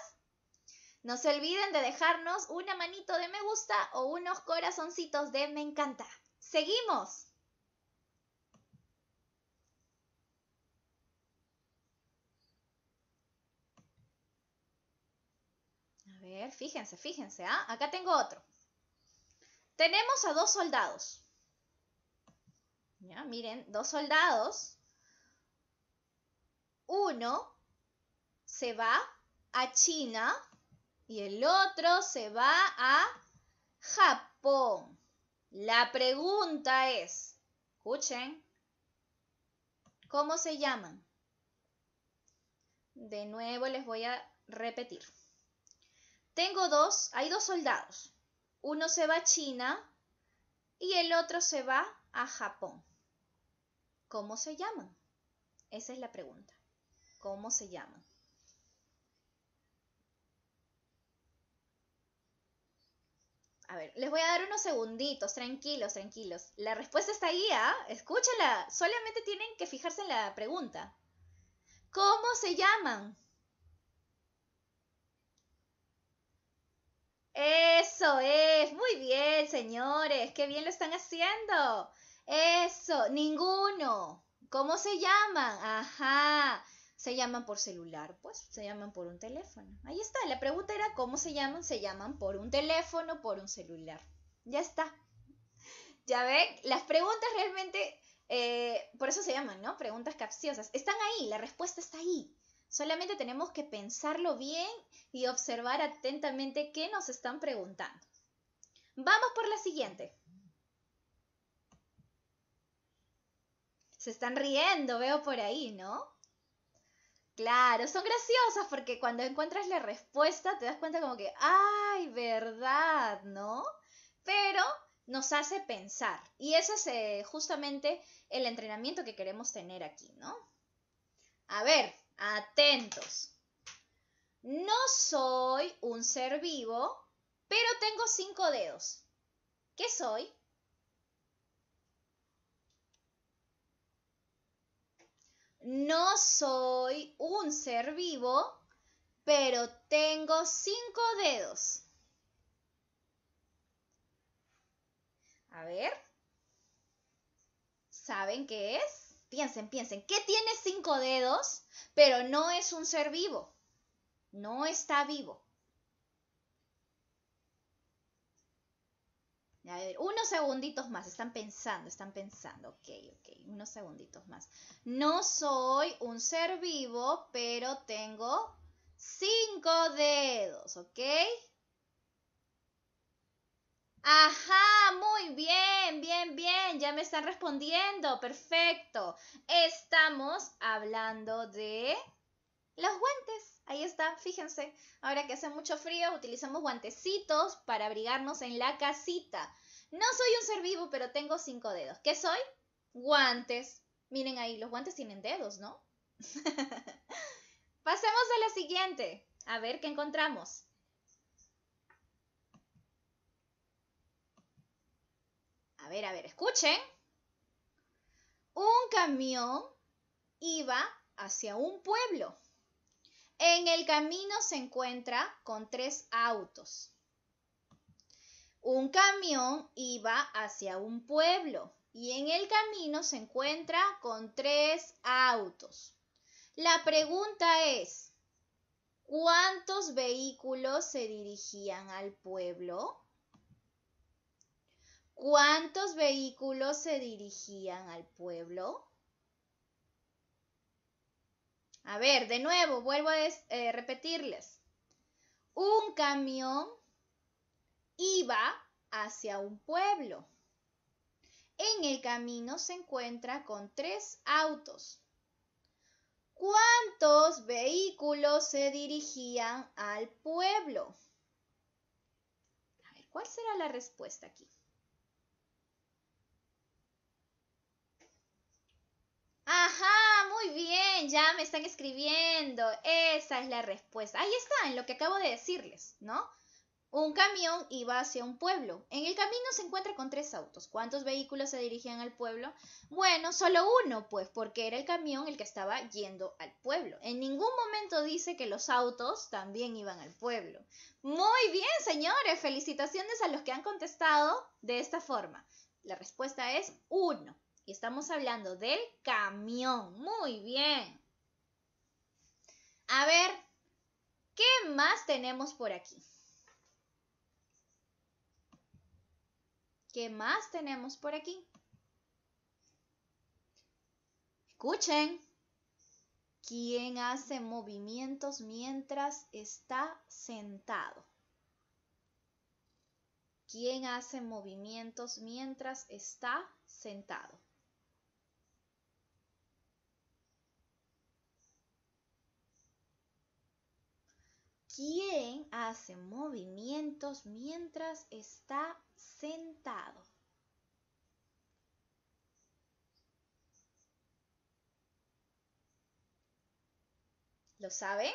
No se olviden de dejarnos una manito de me gusta o unos corazoncitos de me encanta. Seguimos. A ver, fíjense, fíjense. ¿ah? Acá tengo otro. Tenemos a dos soldados. ¿Ya? Miren, dos soldados. Uno se va a China y el otro se va a Japón. La pregunta es, escuchen, ¿cómo se llaman? De nuevo les voy a repetir. Tengo dos, hay dos soldados. Uno se va a China y el otro se va a Japón. ¿Cómo se llaman? Esa es la pregunta. ¿Cómo se llaman? A ver, les voy a dar unos segunditos, tranquilos, tranquilos. La respuesta está ahí, ¿ah? escúchala. Solamente tienen que fijarse en la pregunta. ¿Cómo se llaman? Eso es, muy bien, señores, qué bien lo están haciendo. Eso, ninguno. ¿Cómo se llaman? Ajá. Se llaman por celular, pues, se llaman por un teléfono. Ahí está, la pregunta era ¿cómo se llaman? Se llaman por un teléfono, por un celular. Ya está. Ya ven, las preguntas realmente, eh, por eso se llaman, ¿no? Preguntas capciosas. Están ahí, la respuesta está ahí. Solamente tenemos que pensarlo bien y observar atentamente qué nos están preguntando. Vamos por la siguiente. Se están riendo, veo por ahí, ¿no? Claro, son graciosas porque cuando encuentras la respuesta te das cuenta como que, ay, verdad, ¿no? Pero nos hace pensar. Y ese es eh, justamente el entrenamiento que queremos tener aquí, ¿no? A ver, atentos. No soy un ser vivo, pero tengo cinco dedos. ¿Qué soy? No soy un ser vivo, pero tengo cinco dedos. A ver. ¿Saben qué es? Piensen, piensen. ¿Qué tiene cinco dedos, pero no es un ser vivo? No está vivo. A ver, unos segunditos más, están pensando, están pensando, ok, ok, unos segunditos más. No soy un ser vivo, pero tengo cinco dedos, ¿ok? Ajá, muy bien, bien, bien, ya me están respondiendo, perfecto. Estamos hablando de los guantes. Ahí está, fíjense. Ahora que hace mucho frío, utilizamos guantecitos para abrigarnos en la casita. No soy un ser vivo, pero tengo cinco dedos. ¿Qué soy? Guantes. Miren ahí, los guantes tienen dedos, ¿no? Pasemos a la siguiente. A ver qué encontramos. A ver, a ver, escuchen. Un camión iba hacia un pueblo. En el camino se encuentra con tres autos. Un camión iba hacia un pueblo y en el camino se encuentra con tres autos. La pregunta es, ¿cuántos vehículos se dirigían al pueblo? ¿Cuántos vehículos se dirigían al pueblo? A ver, de nuevo, vuelvo a eh, repetirles. Un camión iba hacia un pueblo. En el camino se encuentra con tres autos. ¿Cuántos vehículos se dirigían al pueblo? A ver, ¿cuál será la respuesta aquí? Ajá, muy bien, ya me están escribiendo. Esa es la respuesta. Ahí está, en lo que acabo de decirles, ¿no? Un camión iba hacia un pueblo. En el camino se encuentra con tres autos. ¿Cuántos vehículos se dirigían al pueblo? Bueno, solo uno, pues, porque era el camión el que estaba yendo al pueblo. En ningún momento dice que los autos también iban al pueblo. Muy bien, señores. Felicitaciones a los que han contestado de esta forma. La respuesta es uno. Y estamos hablando del camión. Muy bien. A ver, ¿qué más tenemos por aquí? ¿Qué más tenemos por aquí? Escuchen. ¿Quién hace movimientos mientras está sentado? ¿Quién hace movimientos mientras está sentado? ¿Quién hace movimientos mientras está sentado. ¿Lo saben?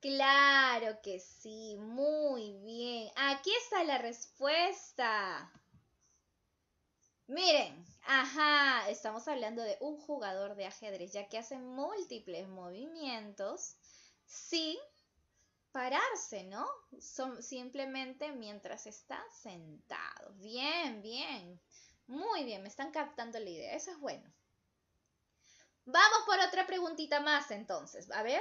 Claro que sí, muy bien. Aquí está la respuesta. Miren, ajá, estamos hablando de un jugador de ajedrez, ya que hace múltiples movimientos sin pararse, ¿no? simplemente mientras está sentado. Bien, bien. Muy bien, me están captando la idea. Eso es bueno. Vamos por otra preguntita más entonces. A ver.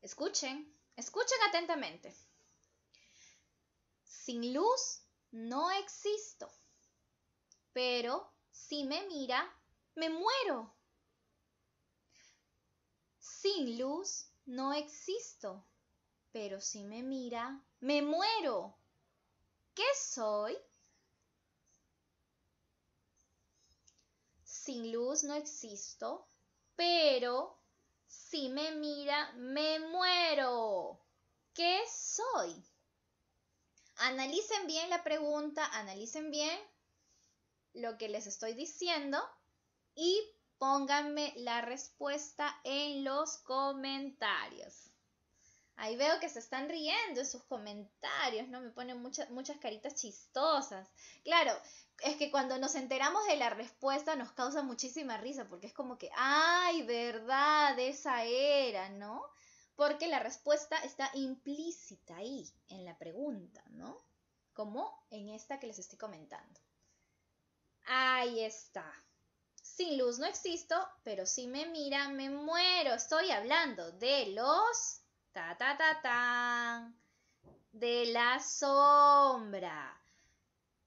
Escuchen, escuchen atentamente. Sin luz no existo, pero si me mira me muero. Sin luz no existo, pero si me mira, me muero. ¿Qué soy? Sin luz no existo, pero si me mira, me muero. ¿Qué soy? Analicen bien la pregunta, analicen bien lo que les estoy diciendo y pónganme la respuesta en los comentarios. Ahí veo que se están riendo en sus comentarios, ¿no? Me ponen muchas muchas caritas chistosas. Claro, es que cuando nos enteramos de la respuesta nos causa muchísima risa, porque es como que, ay, verdad, esa era, ¿no? Porque la respuesta está implícita ahí, en la pregunta, ¿no? Como en esta que les estoy comentando. Ahí está. Sin luz no existo, pero si me mira me muero. Estoy hablando de los ta ta ta tan de la sombra.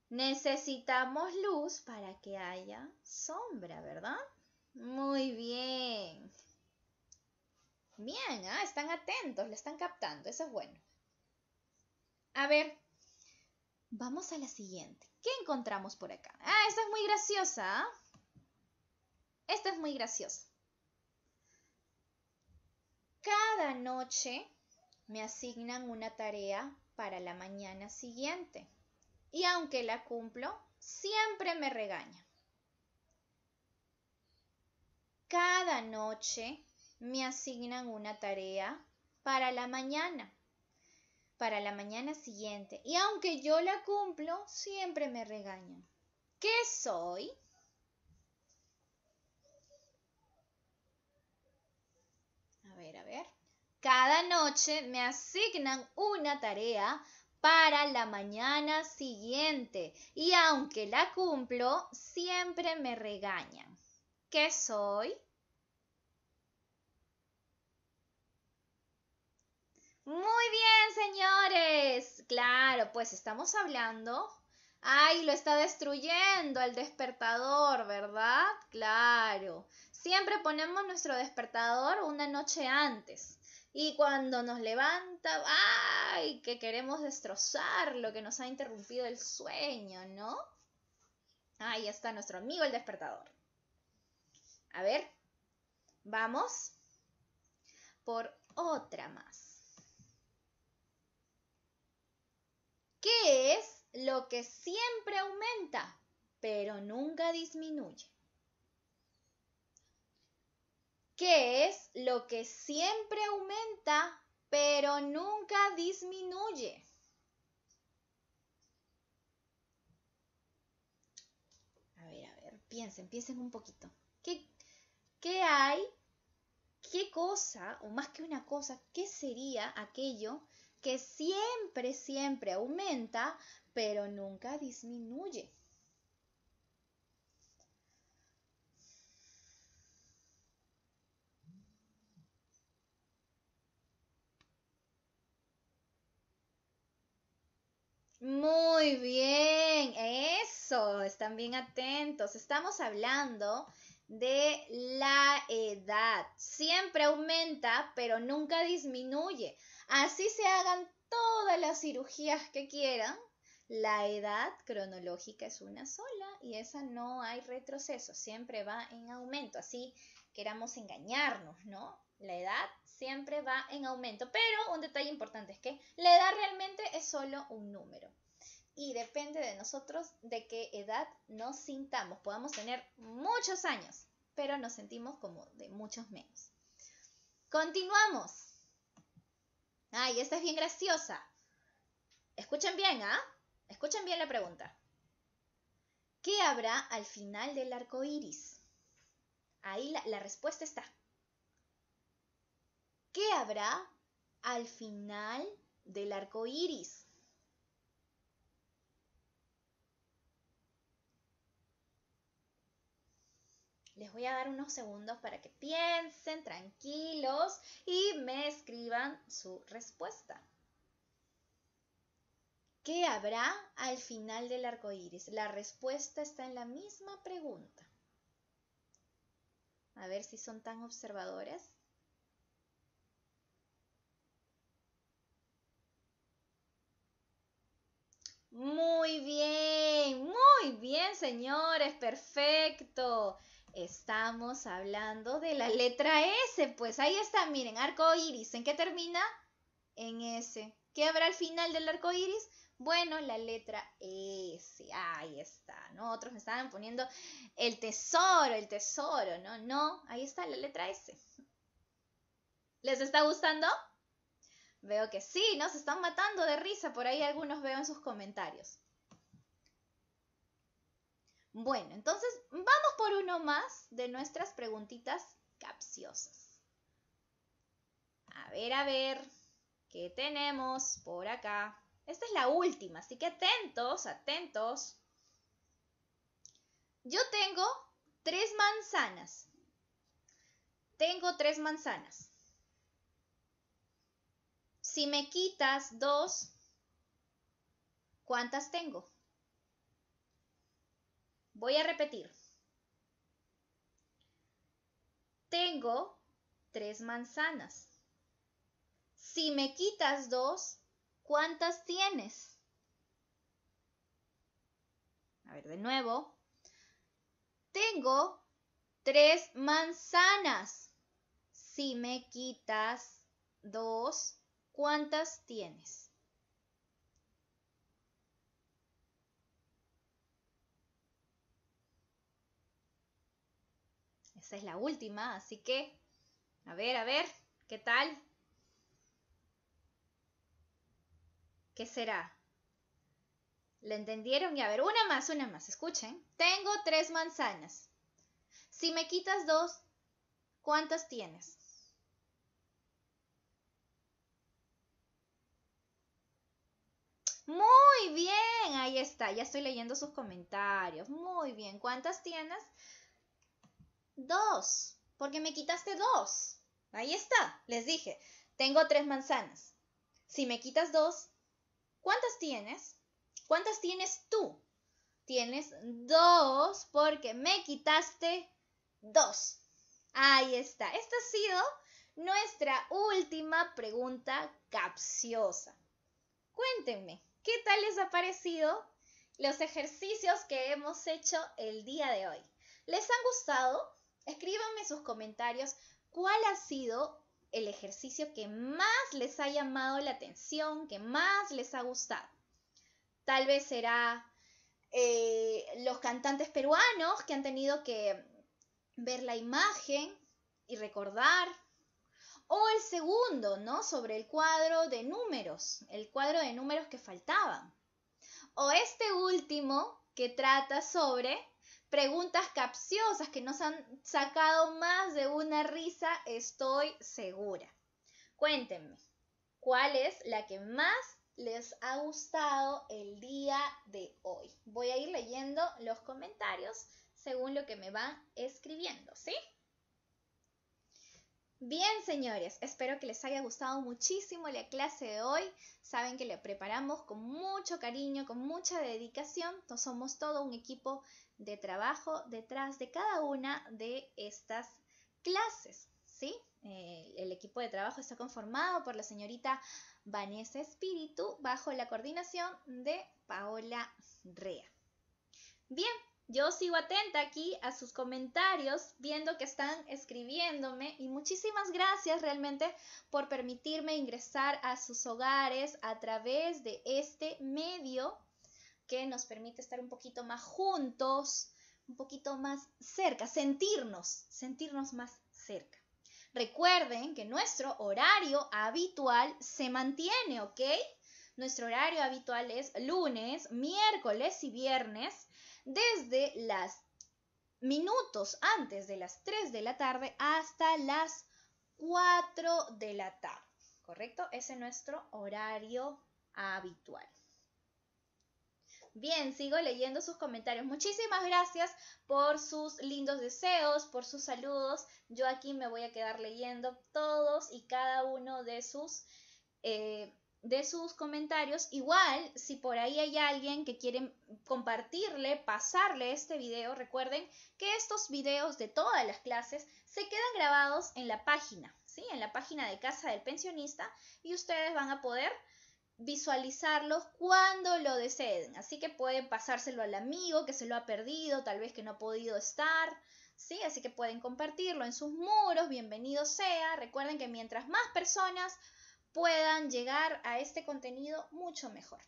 Necesitamos luz para que haya sombra, ¿verdad? Muy bien. Bien, ¿ah? están atentos, le están captando, eso es bueno. A ver, vamos a la siguiente. ¿Qué encontramos por acá? Ah, esta es muy graciosa. ¿ah? Esto es muy gracioso. Cada noche me asignan una tarea para la mañana siguiente y aunque la cumplo, siempre me regaña. Cada noche me asignan una tarea para la mañana, para la mañana siguiente y aunque yo la cumplo, siempre me regañan. ¿Qué soy? noche me asignan una tarea para la mañana siguiente y aunque la cumplo, siempre me regañan. ¿Qué soy? Muy bien, señores. Claro, pues estamos hablando. Ay, lo está destruyendo el despertador, ¿verdad? Claro. Siempre ponemos nuestro despertador una noche antes. Y cuando nos levanta, ¡ay! Que queremos destrozar lo que nos ha interrumpido el sueño, ¿no? Ahí está nuestro amigo el despertador. A ver, vamos por otra más. ¿Qué es lo que siempre aumenta, pero nunca disminuye? ¿Qué es lo que siempre aumenta pero nunca disminuye. A ver, a ver, piensen, piensen un poquito. ¿Qué, qué hay? ¿Qué cosa, o más que una cosa, qué sería aquello que siempre, siempre aumenta, pero nunca disminuye? Muy bien, eso, están bien atentos. Estamos hablando de la edad. Siempre aumenta, pero nunca disminuye. Así se hagan todas las cirugías que quieran. La edad cronológica es una sola y esa no hay retroceso, siempre va en aumento. Así queramos engañarnos, ¿no? La edad siempre va en aumento. Pero un detalle importante es que la edad realmente es solo un número. Y depende de nosotros de qué edad nos sintamos. Podemos tener muchos años, pero nos sentimos como de muchos menos. Continuamos. Ay, esta es bien graciosa. Escuchen bien, ¿ah? Escuchen bien la pregunta. ¿Qué habrá al final del arco iris? Ahí la respuesta está. ¿Qué habrá al final del arco iris? Les voy a dar unos segundos para que piensen tranquilos y me escriban su respuesta. ¿Qué habrá al final del arco iris? La respuesta está en la misma pregunta. A ver si son tan observadores. Muy bien, muy bien, señores, perfecto. Estamos hablando de la letra S, pues ahí está, miren, arco iris. ¿En qué termina? En S. ¿Qué habrá al final del arco iris? Bueno, la letra S. Ahí está, ¿no? Otros me estaban poniendo el tesoro, el tesoro, ¿no? No, ahí está la letra S. ¿Les está gustando? Veo que sí, nos están matando de risa, por ahí algunos veo en sus comentarios. Bueno, entonces vamos por uno más de nuestras preguntitas capciosas. A ver, a ver, ¿qué tenemos por acá? Esta es la última, así que atentos, atentos. Yo tengo tres manzanas. Tengo tres manzanas. Si me quitas dos, ¿cuántas tengo? Voy a repetir. Tengo tres manzanas. Si me quitas dos, ¿cuántas tienes? A ver, de nuevo. Tengo tres manzanas. Si me quitas dos, ¿Cuántas tienes? Esa es la última, así que, a ver, a ver, ¿qué tal? ¿Qué será? ¿Le entendieron? Y a ver, una más, una más, escuchen. Tengo tres manzanas. Si me quitas dos, ¿cuántas tienes? Muy bien, ahí está, ya estoy leyendo sus comentarios. Muy bien, ¿cuántas tienes? Dos, porque me quitaste dos. Ahí está, les dije, tengo tres manzanas. Si me quitas dos, ¿cuántas tienes? ¿Cuántas tienes tú? Tienes dos porque me quitaste dos. Ahí está. Esta ha sido nuestra última pregunta capciosa. Cuéntenme, ¿Qué tal les ha parecido los ejercicios que hemos hecho el día de hoy? ¿Les han gustado? Escríbanme sus comentarios cuál ha sido el ejercicio que más les ha llamado la atención, que más les ha gustado. Tal vez será eh, los cantantes peruanos que han tenido que ver la imagen y recordar o el segundo, ¿no? Sobre el cuadro de números, el cuadro de números que faltaban. O este último, que trata sobre preguntas capciosas que nos han sacado más de una risa, estoy segura. Cuéntenme, ¿cuál es la que más les ha gustado el día de hoy? Voy a ir leyendo los comentarios según lo que me van escribiendo, ¿sí? Bien, señores, espero que les haya gustado muchísimo la clase de hoy. Saben que la preparamos con mucho cariño, con mucha dedicación. somos todo un equipo de trabajo detrás de cada una de estas clases, ¿sí? Eh, el equipo de trabajo está conformado por la señorita Vanessa Espíritu bajo la coordinación de Paola Rea. Bien, yo sigo atenta aquí a sus comentarios, viendo que están escribiéndome y muchísimas gracias realmente por permitirme ingresar a sus hogares a través de este medio que nos permite estar un poquito más juntos, un poquito más cerca, sentirnos, sentirnos más cerca. Recuerden que nuestro horario habitual se mantiene, ¿ok? Nuestro horario habitual es lunes, miércoles y viernes desde las minutos antes de las 3 de la tarde hasta las 4 de la tarde, ¿correcto? Ese es nuestro horario habitual. Bien, sigo leyendo sus comentarios. Muchísimas gracias por sus lindos deseos, por sus saludos. Yo aquí me voy a quedar leyendo todos y cada uno de sus eh, de sus comentarios. Igual, si por ahí hay alguien que quiere compartirle, pasarle este video, recuerden que estos videos de todas las clases se quedan grabados en la página, ¿sí? En la página de Casa del Pensionista y ustedes van a poder visualizarlos cuando lo deseen. Así que pueden pasárselo al amigo que se lo ha perdido, tal vez que no ha podido estar, ¿sí? Así que pueden compartirlo en sus muros, bienvenido sea. Recuerden que mientras más personas puedan llegar a este contenido mucho mejor.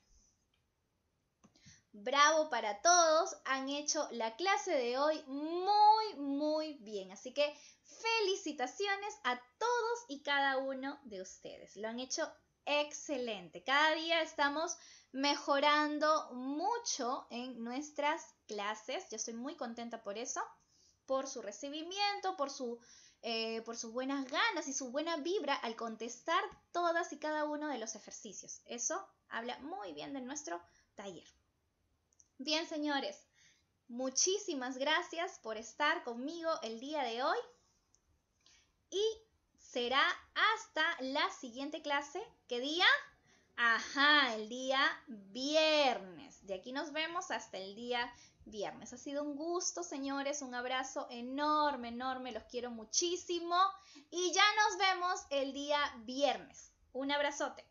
Bravo para todos, han hecho la clase de hoy muy, muy bien. Así que felicitaciones a todos y cada uno de ustedes. Lo han hecho excelente. Cada día estamos mejorando mucho en nuestras clases. Yo estoy muy contenta por eso, por su recibimiento, por su eh, por sus buenas ganas y su buena vibra al contestar todas y cada uno de los ejercicios. Eso habla muy bien de nuestro taller. Bien, señores, muchísimas gracias por estar conmigo el día de hoy y será hasta la siguiente clase. ¿Qué día? Ajá, el día viernes. De aquí nos vemos hasta el día viernes. Ha sido un gusto, señores, un abrazo enorme, enorme, los quiero muchísimo y ya nos vemos el día viernes. Un abrazote.